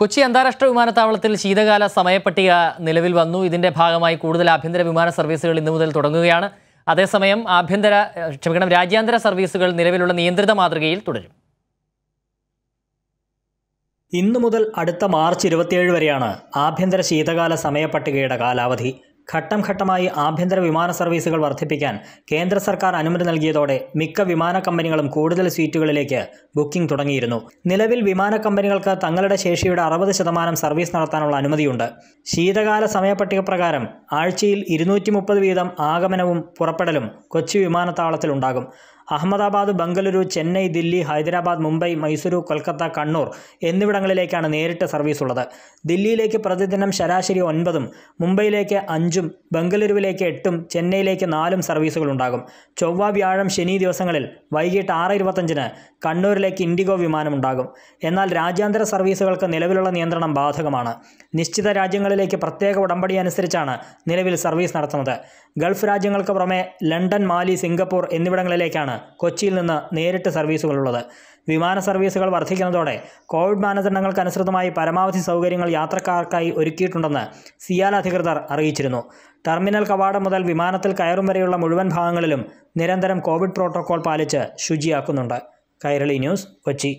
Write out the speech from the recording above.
കൊച്ചി അന്താരാഷ്ട്ര വിമാനത്താവളത്തിൽ ശീതകാല സമയപ്പട്ടിക നിലവിൽ വന്നു ഇതിന്റെ ഭാഗമായി കൂടുതൽ ആഭ്യന്തര വിമാന സർവീസുകൾ ഇന്നു മുതൽ തുടങ്ങുകയാണ് അതേസമയം ആഭ്യന്തര ക്ഷമിക്കണം രാജ്യാന്തര സർവീസുകൾ നിലവിലുള്ള നിയന്ത്രിത മാതൃകയിൽ തുടരും ഇന്നു മുതൽ അടുത്ത മാർച്ച് ഇരുപത്തിയേഴ് വരെയാണ് ആഭ്യന്തര ശീതകാല സമയപ്പട്ടികയുടെ കാലാവധി ഘട്ടം ഘട്ടമായി ആഭ്യന്തര വിമാന സർവീസുകൾ വർദ്ധിപ്പിക്കാൻ കേന്ദ്ര സർക്കാർ അനുമതി നൽകിയതോടെ മിക്ക വിമാന കമ്പനികളും കൂടുതൽ സീറ്റുകളിലേക്ക് ബുക്കിംഗ് തുടങ്ങിയിരുന്നു നിലവിൽ വിമാന കമ്പനികൾക്ക് തങ്ങളുടെ ശേഷിയുടെ അറുപത് ശതമാനം സർവീസ് നടത്താനുള്ള അനുമതിയുണ്ട് ശീതകാല സമയപട്ടിക പ്രകാരം ആഴ്ചയിൽ ഇരുന്നൂറ്റി വീതം ആഗമനവും പുറപ്പെടലും കൊച്ചി വിമാനത്താവളത്തിലുണ്ടാകും അഹമ്മദാബാദ് ബംഗളൂരു ചെന്നൈ ദില്ലി ഹൈദരാബാദ് മുംബൈ മൈസൂരു കൊൽക്കത്ത കണ്ണൂർ എന്നിവിടങ്ങളിലേക്കാണ് നേരിട്ട് സർവീസ് ഉള്ളത് ദില്ലിയിലേക്ക് പ്രതിദിനം ശരാശരി ഒൻപതും മുംബൈയിലേക്ക് അഞ്ചും ബംഗളൂരുവിലേക്ക് എട്ടും ചെന്നൈയിലേക്ക് നാലും സർവീസുകൾ ഉണ്ടാകും ചൊവ്വ വ്യാഴം ശനി ദിവസങ്ങളിൽ വൈകിട്ട് ആറ് ഇരുപത്തഞ്ചിന് കണ്ണൂരിലേക്ക് ഇൻഡിഗോ വിമാനമുണ്ടാകും എന്നാൽ രാജ്യാന്തര സർവീസുകൾക്ക് നിലവിലുള്ള നിയന്ത്രണം ബാധകമാണ് നിശ്ചിത രാജ്യങ്ങളിലേക്ക് പ്രത്യേക ഉടമ്പടി അനുസരിച്ചാണ് നിലവിൽ സർവീസ് നടത്തുന്നത് ഗൾഫ് രാജ്യങ്ങൾക്ക് പുറമെ ലണ്ടൻ മാലി സിംഗപ്പൂർ എന്നിവിടങ്ങളിലേക്കാണ് കൊച്ചിയിൽ നിന്ന് നേരിട്ട് സർവീസുകളുള്ളത് വിമാന സർവീസുകൾ വർദ്ധിക്കുന്നതോടെ കോവിഡ് മാനദണ്ഡങ്ങൾക്കനുസൃതമായി പരമാവധി സൗകര്യങ്ങൾ യാത്രക്കാർക്കായി ഒരുക്കിയിട്ടുണ്ടെന്ന് സിയാൽ അധികൃതർ അറിയിച്ചിരുന്നു ടെർമിനൽ കവാടം മുതൽ വിമാനത്തിൽ കയറും വരെയുള്ള മുഴുവൻ ഭാഗങ്ങളിലും നിരന്തരം കോവിഡ് പ്രോട്ടോകോൾ പാലിച്ച് ശുചിയാക്കുന്നുണ്ട് കൈരളി ന്യൂസ് കൊച്ചി